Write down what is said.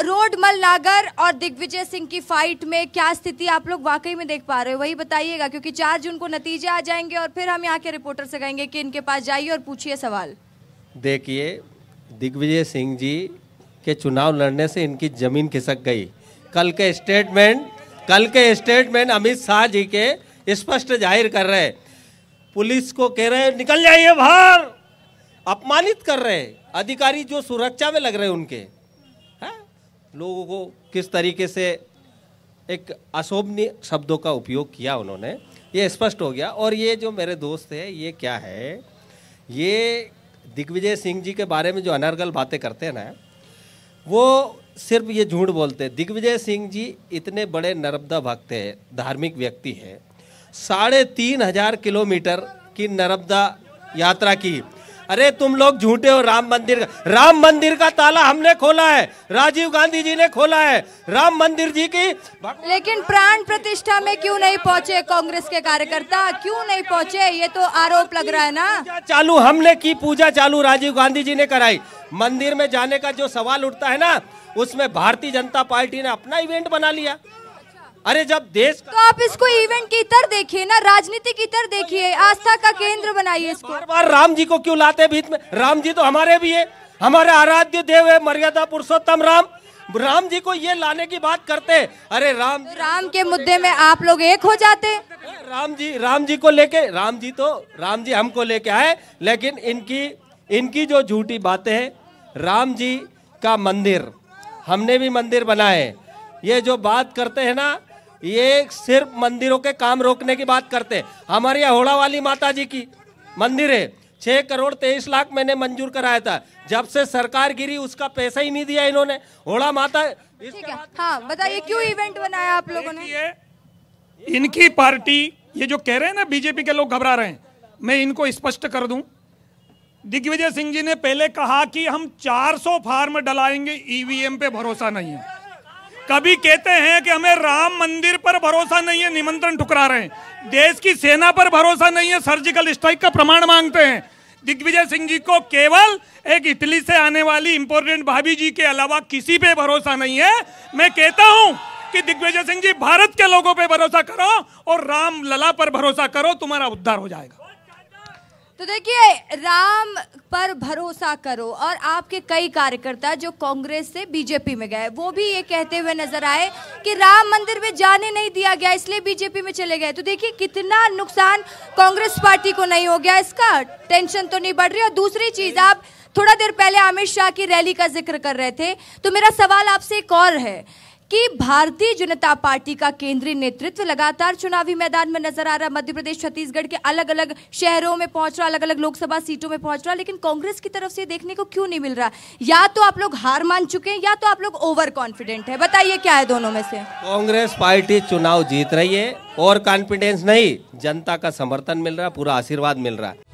road मल नागर और दिग्विजय सिंह की फाइट में क्या स्थिति आप लोग वाकई में देख पा रहे हो वही बताइएगा क्योंकि चार जून को नतीजे आ जाएंगे और फिर हम यहाँ के रिपोर्टर से कहेंगे कि इनके पास जाइए और पूछिए सवाल देखिए दिग्विजय सिंह जी के चुनाव लड़ने से इनकी जमीन खिसक गई कल के स्टेटमेंट कल के स्टेटमेंट अमित शाह जी के स्पष्ट जाहिर कर रहे पुलिस को कह रहे निकल जाइए बाहर अपमानित कर रहे अधिकारी जो सुरक्षा में लग रहे उनके लोगों को किस तरीके से एक अशोभनीय शब्दों का उपयोग किया उन्होंने ये स्पष्ट हो गया और ये जो मेरे दोस्त है ये क्या है ये दिग्विजय सिंह जी के बारे में जो अनर्गल बातें करते हैं ना वो सिर्फ ये झूठ बोलते हैं दिग्विजय सिंह जी इतने बड़े नर्मदा भक्त है धार्मिक व्यक्ति है साढ़े तीन हजार किलोमीटर की नर्मदा यात्रा की अरे तुम लोग झूठे हो राम मंदिर का राम मंदिर का ताला हमने खोला है राजीव गांधी जी ने खोला है राम मंदिर जी की लेकिन प्राण प्रतिष्ठा में क्यों नहीं पहुंचे कांग्रेस के कार्यकर्ता क्यों नहीं पहुंचे ये तो आरोप लग रहा है ना चालू हमने की पूजा चालू राजीव गांधी जी ने कराई मंदिर में जाने का जो सवाल उठता है ना उसमें भारतीय जनता पार्टी ने अपना इवेंट बना लिया अरे जब देश तो आप इसको इवेंट की तरह देखिए ना राजनीति की तरह देखिए आस्था का केंद्र बनाइए इसको बार बार राम जी को क्यों लाते बीच में राम जी तो हमारे भी है हमारे आराध्य देव है मर्यादा पुरुषोत्तम राम राम जी को ये लाने की बात करते अरे राम तो राम के मुद्दे में आप लोग एक हो जाते राम जी राम जी को लेके राम जी तो राम जी हमको लेके आए लेकिन इनकी इनकी जो झूठी बातें हैं राम जी का मंदिर हमने भी मंदिर बनाए ये जो बात करते हैं ना ये सिर्फ मंदिरों के काम रोकने की बात करते हैं हमारे अहोड़ा वाली माता जी की मंदिर है छः करोड़ तेईस लाख मैंने मंजूर कराया था जब से सरकार गिरी उसका पैसा ही नहीं दिया इन्होंने होड़ा माता हाँ बताइए क्यों इवेंट बनाया आप लोगों ने इनकी पार्टी ये जो कह रहे हैं ना बीजेपी के लोग घबरा रहे हैं मैं इनको स्पष्ट कर दूं दिग्विजय सिंह जी ने पहले कहा कि हम 400 फार्म डलाएंगे ईवीएम e पे भरोसा नहीं है कभी कहते हैं कि हमें राम मंदिर पर भरोसा नहीं है निमंत्रण ठुकरा रहे हैं देश की सेना पर भरोसा नहीं है सर्जिकल स्ट्राइक का प्रमाण मांगते हैं दिग्विजय सिंह जी को केवल एक इटली से आने वाली इंपोर्टेंट भाभी जी के अलावा किसी पे भरोसा नहीं है मैं कहता हूं कि दिग्विजय सिंह जी भारत के लोगों पे भरोसा करो और राम लला पर भरोसा करो तुम्हारा उद्धार हो जाएगा तो देखिए राम पर भरोसा करो और आपके कई कार्यकर्ता जो कांग्रेस से बीजेपी में गए वो भी ये कहते हुए नजर आए कि राम मंदिर में जाने नहीं दिया गया इसलिए बीजेपी में चले गए तो देखिए कितना नुकसान कांग्रेस पार्टी को नहीं हो गया इसका टेंशन तो नहीं बढ़ रही और दूसरी चीज आप थोड़ा देर पहले अमित शाह की रैली का जिक्र कर रहे थे तो मेरा सवाल आपसे एक और है कि भारतीय जनता पार्टी का केंद्रीय नेतृत्व लगातार चुनावी मैदान में नजर आ रहा मध्य प्रदेश छत्तीसगढ़ के अलग अलग शहरों में पहुंच रहा अलग अलग लोकसभा सीटों में पहुंच रहा लेकिन कांग्रेस की तरफ से देखने को क्यों नहीं मिल रहा या तो आप लोग हार मान चुके हैं या तो आप लोग ओवर कॉन्फिडेंट है बताइए क्या है दोनों में से कांग्रेस पार्टी चुनाव जीत रही है और कॉन्फिडेंस नहीं जनता का समर्थन मिल रहा पूरा आशीर्वाद मिल रहा है